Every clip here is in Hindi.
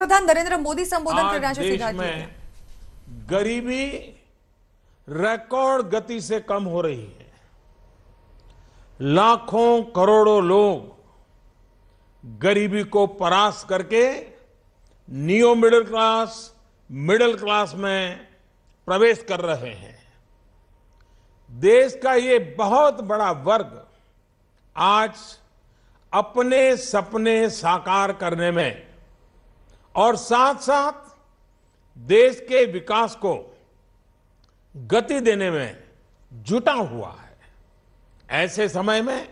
प्रधान नरेंद्र मोदी संबोधन कर रहे हैं गरीबी रिकॉर्ड गति से कम हो रही है लाखों करोड़ों लोग गरीबी को परास करके neo middle class middle class में प्रवेश कर रहे हैं देश का ये बहुत बड़ा वर्ग आज अपने सपने साकार करने में और साथ साथ देश के विकास को गति देने में जुटा हुआ है ऐसे समय में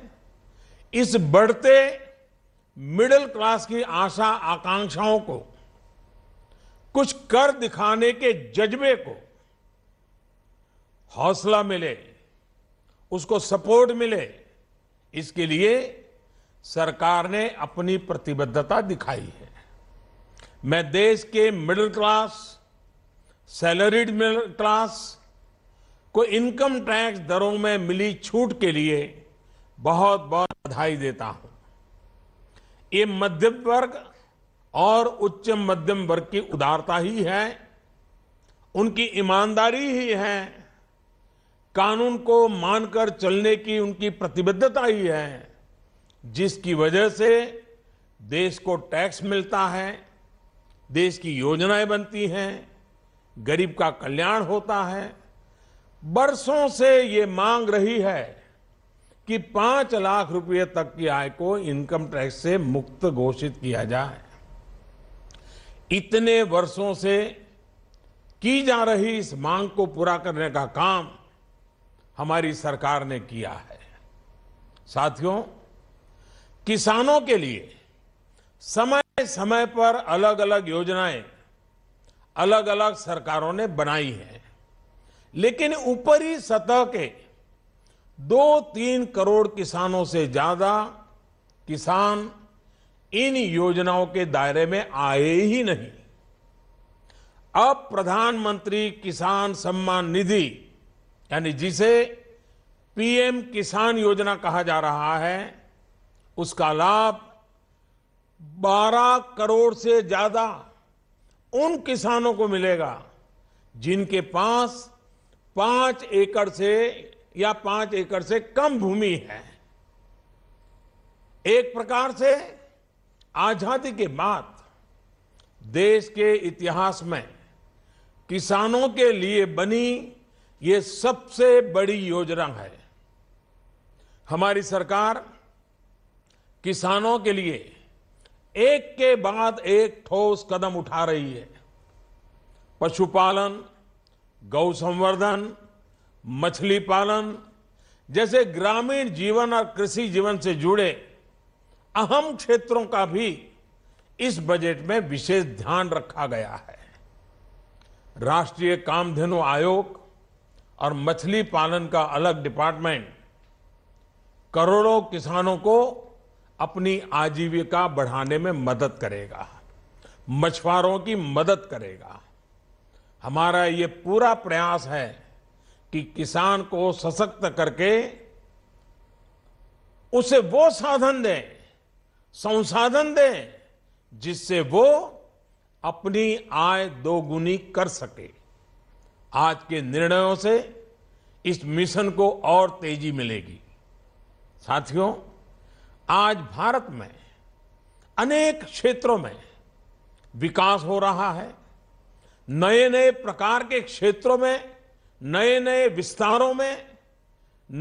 इस बढ़ते मिडिल क्लास की आशा आकांक्षाओं को कुछ कर दिखाने के जज्बे को हौसला मिले उसको सपोर्ट मिले इसके लिए सरकार ने अपनी प्रतिबद्धता दिखाई है मैं देश के middle class salaried middle class को इनकम टैक्स दरों में मिली छूट के लिए बहुत बहुत बधाई देता हूं ये मध्यम वर्ग और उच्च मध्यम वर्ग की उदारता ही है उनकी ईमानदारी ही है कानून को मानकर चलने की उनकी प्रतिबद्धता ही है जिसकी वजह से देश को टैक्स मिलता है देश की योजनाएं बनती हैं गरीब का कल्याण होता है बरसों से ये मांग रही है कि पांच लाख रुपए तक की आय को इनकम टैक्स से मुक्त घोषित किया जाए इतने वर्षों से की जा रही इस मांग को पूरा करने का काम हमारी सरकार ने किया है साथियों किसानों के लिए समय समय पर अलग अलग योजनाएं अलग अलग सरकारों ने बनाई है लेकिन ऊपरी सतह के दो तीन करोड़ किसानों से ज्यादा किसान इन योजनाओं के दायरे में आए ही नहीं अब प्रधानमंत्री किसान सम्मान निधि यानी जिसे पीएम किसान योजना कहा जा रहा है उसका लाभ 12 करोड़ से ज्यादा उन किसानों को मिलेगा जिनके पास पांच एकड़ से या पांच एकड़ से कम भूमि है एक प्रकार से आजादी के बाद देश के इतिहास में किसानों के लिए बनी ये सबसे बड़ी योजना है हमारी सरकार किसानों के लिए एक के बाद एक ठोस कदम उठा रही है पशुपालन गौ संवर्धन मछली पालन जैसे ग्रामीण जीवन और कृषि जीवन से जुड़े अहम क्षेत्रों का भी इस बजट में विशेष ध्यान रखा गया है राष्ट्रीय कामधेनु आयोग और मछली पालन का अलग डिपार्टमेंट करोड़ों किसानों को अपनी आजीविका बढ़ाने में मदद करेगा मछुआरों की मदद करेगा हमारा ये पूरा प्रयास है कि किसान को सशक्त करके उसे वो साधन दें संसाधन दें जिससे वो अपनी आय दोगुनी कर सके आज के निर्णयों से इस मिशन को और तेजी मिलेगी साथियों आज भारत में अनेक क्षेत्रों में विकास हो रहा है नए नए प्रकार के क्षेत्रों में नए नए विस्तारों में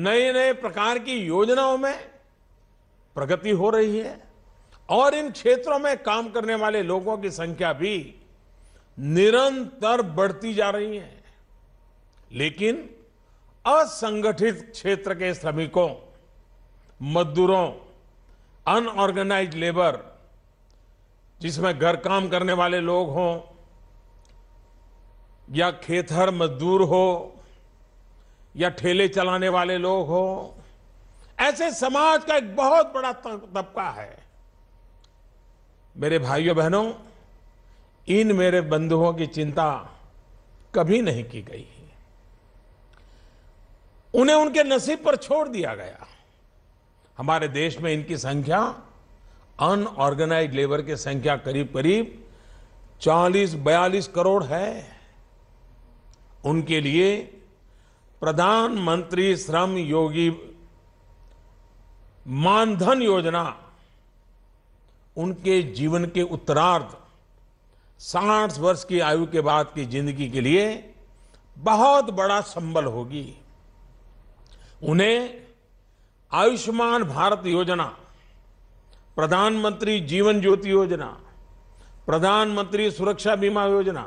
नए नए प्रकार की योजनाओं में प्रगति हो रही है और इन क्षेत्रों में काम करने वाले लोगों की संख्या भी निरंतर बढ़ती जा रही है लेकिन असंगठित क्षेत्र के श्रमिकों मजदूरों अनऑर्गेनाइज लेबर जिसमें घर काम करने वाले लोग हों या खेतहर मजदूर हो या ठेले चलाने वाले लोग हो ऐसे समाज का एक बहुत बड़ा तबका है मेरे भाइयों बहनों इन मेरे बंधुओं की चिंता कभी नहीं की गई उन्हें उनके नसीब पर छोड़ दिया गया हमारे देश में इनकी संख्या अनऑर्गेनाइज लेबर की संख्या करीब करीब 40-42 करोड़ है उनके लिए प्रधानमंत्री श्रम योगी मानधन योजना उनके जीवन के उत्तरार्थ साठ वर्ष की आयु के बाद की जिंदगी के लिए बहुत बड़ा संबल होगी उन्हें आयुष्मान भारत योजना प्रधानमंत्री जीवन ज्योति योजना प्रधानमंत्री सुरक्षा बीमा योजना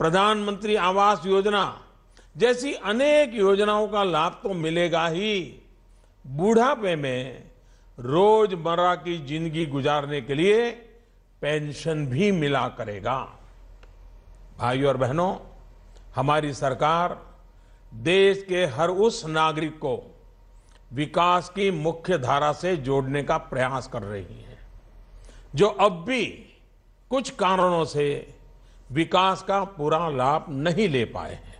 प्रधानमंत्री आवास योजना जैसी अनेक योजनाओं का लाभ तो मिलेगा ही बूढ़ापे में रोजमर्रा की जिंदगी गुजारने के लिए पेंशन भी मिला करेगा भाई और बहनों हमारी सरकार देश के हर उस नागरिक को विकास की मुख्य धारा से जोड़ने का प्रयास कर रही हैं जो अब भी कुछ कारणों से विकास का पूरा लाभ नहीं ले पाए हैं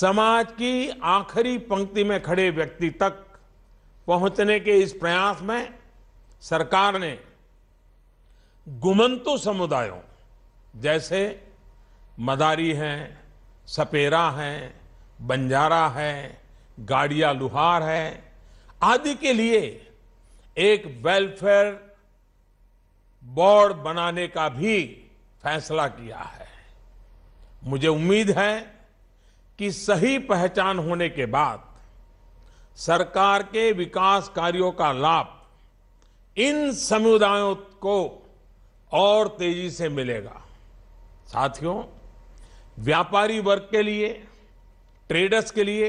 समाज की आखिरी पंक्ति में खड़े व्यक्ति तक पहुंचने के इस प्रयास में सरकार ने गुमंतु समुदायों जैसे मदारी हैं सपेरा हैं बंजारा हैं गाड़िया लुहार है आदि के लिए एक वेलफेयर बोर्ड बनाने का भी फैसला किया है मुझे उम्मीद है कि सही पहचान होने के बाद सरकार के विकास कार्यों का लाभ इन समुदायों को और तेजी से मिलेगा साथियों व्यापारी वर्ग के लिए ट्रेडर्स के लिए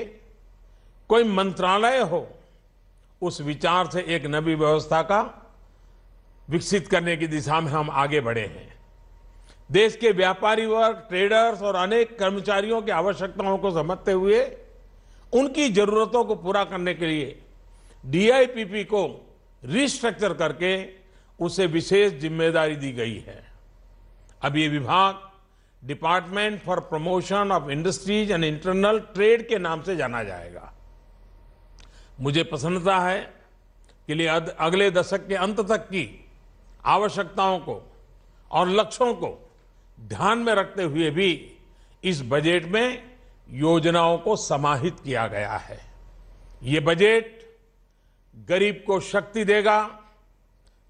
कोई मंत्रालय हो उस विचार से एक नवी व्यवस्था का विकसित करने की दिशा में हम आगे बढ़े हैं देश के व्यापारी वर्ग ट्रेडर्स और अनेक कर्मचारियों की आवश्यकताओं को समझते हुए उनकी जरूरतों को पूरा करने के लिए डीआईपीपी को रिस्ट्रक्चर करके उसे विशेष जिम्मेदारी दी गई है अब ये विभाग department for promotion of industries and internal trade के नाम से जाना जाएगा मुझे प्रसन्नता है कि लिए अगले दशक के अंत तक की आवश्यकताओं को और लक्ष्यों को ध्यान में रखते हुए भी इस बजट में योजनाओं को समाहित किया गया है ये बजट गरीब को शक्ति देगा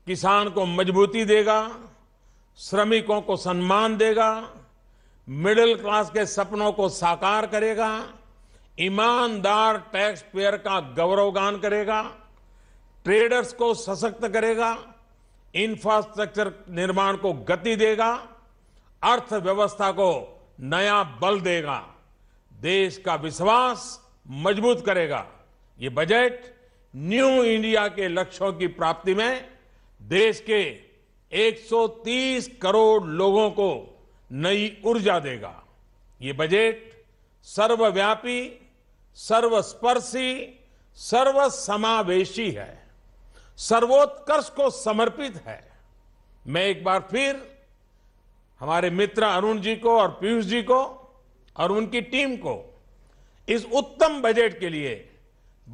किसान को मजबूती देगा श्रमिकों को सम्मान देगा मिडिल क्लास के सपनों को साकार करेगा ईमानदार टैक्स पेयर का गौरवगान करेगा ट्रेडर्स को सशक्त करेगा इंफ्रास्ट्रक्चर निर्माण को गति देगा अर्थव्यवस्था को नया बल देगा देश का विश्वास मजबूत करेगा ये बजट न्यू इंडिया के लक्ष्यों की प्राप्ति में देश के 130 करोड़ लोगों को नई ऊर्जा देगा ये बजट सर्वव्यापी सर्वस्पर्शी सर्वसमावेशी है सर्वोत्कर्ष को समर्पित है मैं एक बार फिर हमारे मित्र अरुण जी को और पीयूष जी को और उनकी टीम को इस उत्तम बजट के लिए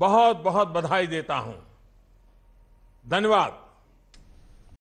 बहुत बहुत बधाई देता हूं धन्यवाद